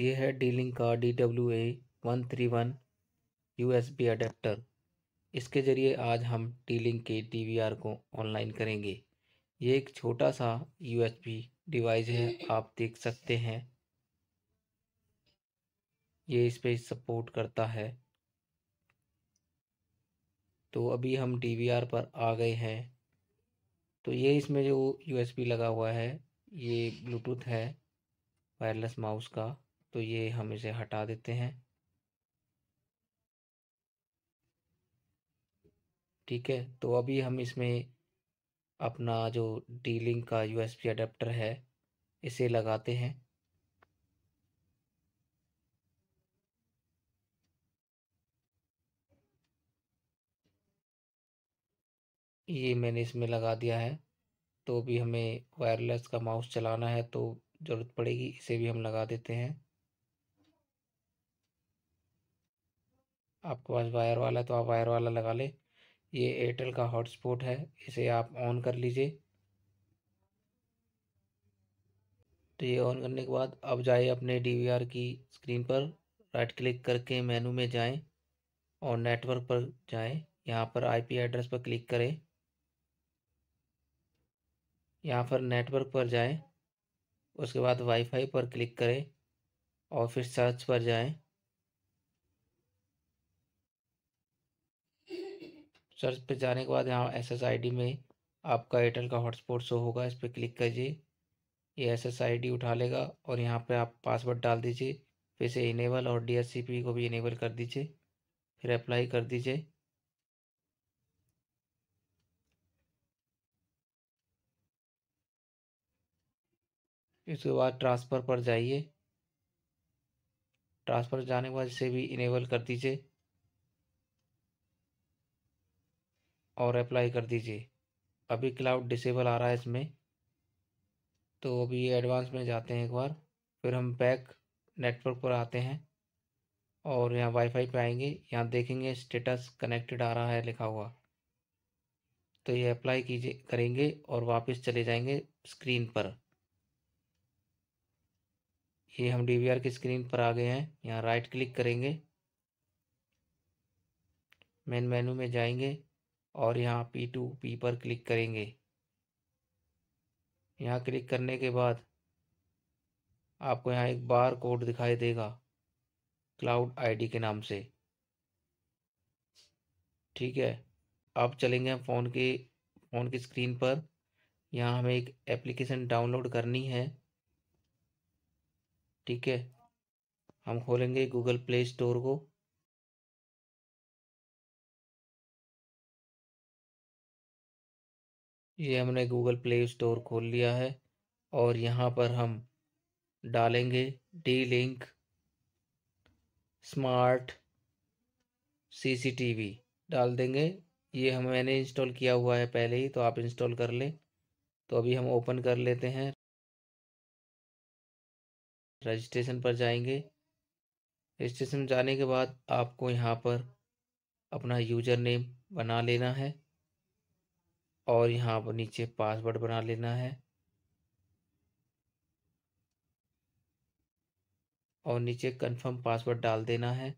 ये है डीलिंग का D W A one three one U S B adapter इसके ज़रिए आज हम डीलिंग के डी वी आर को ऑनलाइन करेंगे ये एक छोटा सा यू एस बी डिवाइस है आप देख सकते हैं ये इस पर सपोर्ट करता है तो अभी हम डी वी आर पर आ गए हैं तो ये इसमें जो यू एस बी लगा हुआ है ये ब्लूटूथ है वायरलेस माउस का तो ये हम इसे हटा देते हैं ठीक है तो अभी हम इसमें अपना जो डीलिंग का यूएसपी अडेप्टर है इसे लगाते हैं ये मैंने इसमें लगा दिया है तो भी हमें वायरलेस का माउस चलाना है तो ज़रूरत पड़ेगी इसे भी हम लगा देते हैं आपके पास वायर वाला है तो आप वायर वाला लगा लें ये एयरटेल का हॉटस्पॉट है इसे आप ऑन कर लीजिए तो ये ऑन करने के बाद अब जाए अपने डीवीआर की स्क्रीन पर राइट क्लिक करके मेनू में जाएं और नेटवर्क पर जाएं यहाँ पर आईपी एड्रेस पर क्लिक करें यहाँ पर नेटवर्क पर जाएं उसके बाद वाईफाई पर क्लिक करें और फिर सर्च पर जाएं सर्च पे जाने के बाद यहाँ एस एस आई डी में आपका एयरटेल का हॉटस्पॉट शो होगा इस पर क्लिक कीजिए ये एस एस आई डी उठा लेगा और यहाँ पे आप पासवर्ड डाल दीजिए फिर से इनेबल और डी एस सी पी को भी इनेबल कर दीजिए फिर अप्लाई कर दीजिए इसके बाद ट्रांसफ़र पर जाइए ट्रांसफ़र जाने के बाद इसे भी इनेबल कर दीजिए और अप्लाई कर दीजिए अभी क्लाउड डिसेबल आ रहा है इसमें तो अभी एडवांस में जाते हैं एक बार फिर हम बैक नेटवर्क पर आते हैं और यहाँ वाईफाई पे आएंगे यहाँ देखेंगे स्टेटस कनेक्टेड आ रहा है लिखा हुआ तो ये अप्लाई कीजिए करेंगे और वापस चले जाएंगे स्क्रीन पर ये हम डीवीआर की स्क्रीन पर आ गए हैं यहाँ राइट क्लिक करेंगे मेन मेनू में जाएंगे और यहाँ पी टू पी पर क्लिक करेंगे यहाँ क्लिक करने के बाद आपको यहाँ एक बार कोड दिखाई देगा क्लाउड आईडी के नाम से ठीक है अब चलेंगे हम फ़ोन के फ़ोन की स्क्रीन पर यहाँ हमें एक एप्लीकेशन डाउनलोड करनी है ठीक है हम खोलेंगे गूगल प्ले स्टोर को ये हमने गूगल प्ले स्टोर खोल लिया है और यहाँ पर हम डालेंगे डी लिंक स्मार्ट सीसीटीवी डाल देंगे ये हम मैंने इंस्टॉल किया हुआ है पहले ही तो आप इंस्टॉल कर लें तो अभी हम ओपन कर लेते हैं रजिस्ट्रेशन पर जाएंगे रजिस्ट्रेशन जाने के बाद आपको यहाँ पर अपना यूजर नेम बना लेना है और यहाँ पर नीचे पासवर्ड बना लेना है और नीचे कंफर्म पासवर्ड डाल देना है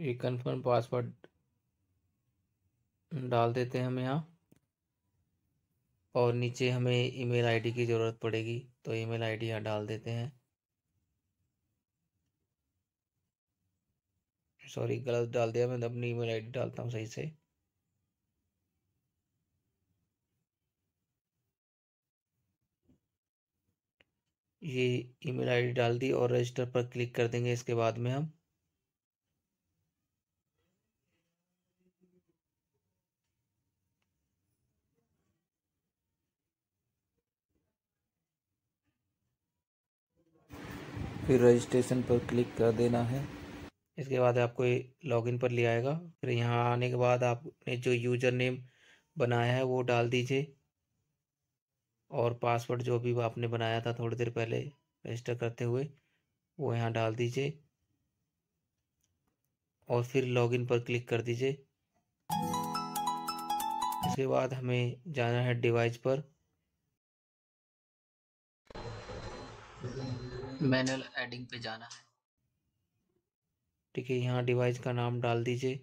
ये कंफर्म पासवर्ड डाल देते हैं हम यहाँ और नीचे हमें ईमेल आईडी की ज़रूरत पड़ेगी तो ईमेल आईडी यहाँ डाल देते हैं सॉरी गलत डाल दिया मैं अपनी ईमेल आईडी डालता हूँ सही से ये ईमेल आईडी डाल दी और रजिस्टर पर क्लिक कर देंगे इसके बाद में हम फिर रजिस्ट्रेशन पर क्लिक कर देना है इसके बाद आपको लॉगिन पर ले आएगा फिर यहाँ आने के बाद आपने जो यूज़र नेम बनाया है वो डाल दीजिए और पासवर्ड जो भी आपने बनाया था थोड़ी देर पहले रजिस्टर करते हुए वो यहाँ डाल दीजिए और फिर लॉगिन पर क्लिक कर दीजिए इसके बाद हमें जाना है डिवाइस पर मैनुअल एडिंग पे जाना है ठीक है यहाँ डिवाइस का नाम डाल दीजिए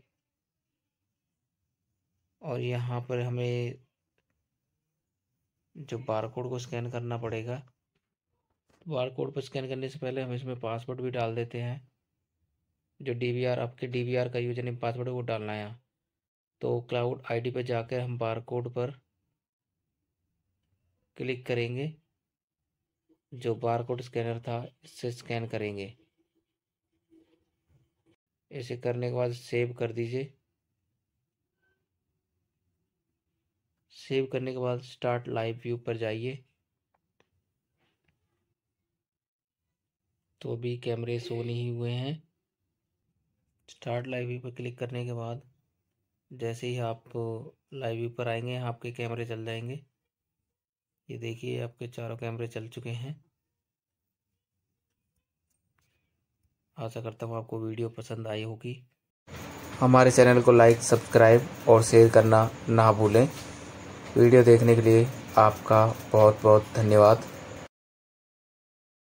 और यहाँ पर हमें जो बारकोड को स्कैन करना पड़ेगा बारकोड पर स्कैन करने से पहले हम इसमें पासवर्ड भी डाल देते हैं जो डीवीआर आपके डीवीआर का यूजर नेम पासवर्ड वो डालना है यहाँ तो क्लाउड आईडी पर जाकर हम बारकोड पर क्लिक करेंगे जो बारकोड स्कैनर था इससे स्कैन करेंगे ऐसे करने के बाद सेव कर दीजिए सेव करने के बाद स्टार्ट लाइव व्यू पर जाइए तो भी कैमरे सो नहीं हुए हैं स्टार्ट लाइव व्यू पर क्लिक करने के बाद जैसे ही आप लाइव व्यू पर आएंगे आपके कैमरे चल जाएंगे ये देखिए आपके चारों कैमरे चल चुके हैं आशा करता हूँ आपको वीडियो पसंद आई होगी हमारे चैनल को लाइक सब्सक्राइब और शेयर करना ना भूलें वीडियो देखने के लिए आपका बहुत बहुत धन्यवाद